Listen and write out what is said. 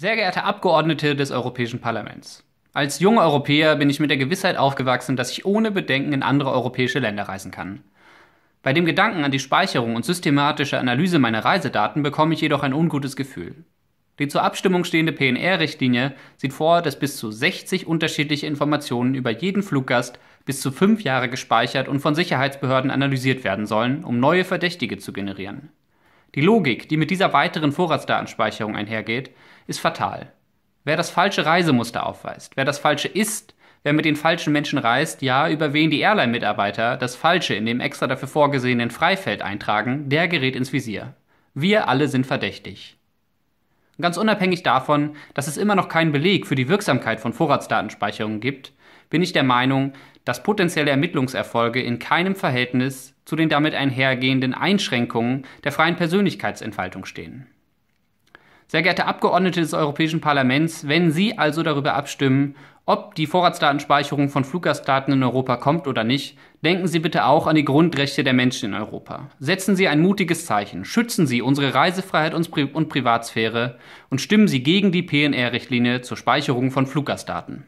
Sehr geehrte Abgeordnete des Europäischen Parlaments. Als junger Europäer bin ich mit der Gewissheit aufgewachsen, dass ich ohne Bedenken in andere europäische Länder reisen kann. Bei dem Gedanken an die Speicherung und systematische Analyse meiner Reisedaten bekomme ich jedoch ein ungutes Gefühl. Die zur Abstimmung stehende PNR-Richtlinie sieht vor, dass bis zu 60 unterschiedliche Informationen über jeden Fluggast bis zu fünf Jahre gespeichert und von Sicherheitsbehörden analysiert werden sollen, um neue Verdächtige zu generieren. Die Logik, die mit dieser weiteren Vorratsdatenspeicherung einhergeht, ist fatal. Wer das falsche Reisemuster aufweist, wer das falsche ist, wer mit den falschen Menschen reist, ja, über wen die Airline-Mitarbeiter das falsche in dem extra dafür vorgesehenen Freifeld eintragen, der gerät ins Visier. Wir alle sind verdächtig. Ganz unabhängig davon, dass es immer noch keinen Beleg für die Wirksamkeit von Vorratsdatenspeicherungen gibt, bin ich der Meinung, dass potenzielle Ermittlungserfolge in keinem Verhältnis zu den damit einhergehenden Einschränkungen der freien Persönlichkeitsentfaltung stehen. Sehr geehrte Abgeordnete des Europäischen Parlaments, wenn Sie also darüber abstimmen, ob die Vorratsdatenspeicherung von Fluggastdaten in Europa kommt oder nicht, denken Sie bitte auch an die Grundrechte der Menschen in Europa. Setzen Sie ein mutiges Zeichen, schützen Sie unsere Reisefreiheit und, Pri und Privatsphäre und stimmen Sie gegen die PNR-Richtlinie zur Speicherung von Fluggastdaten.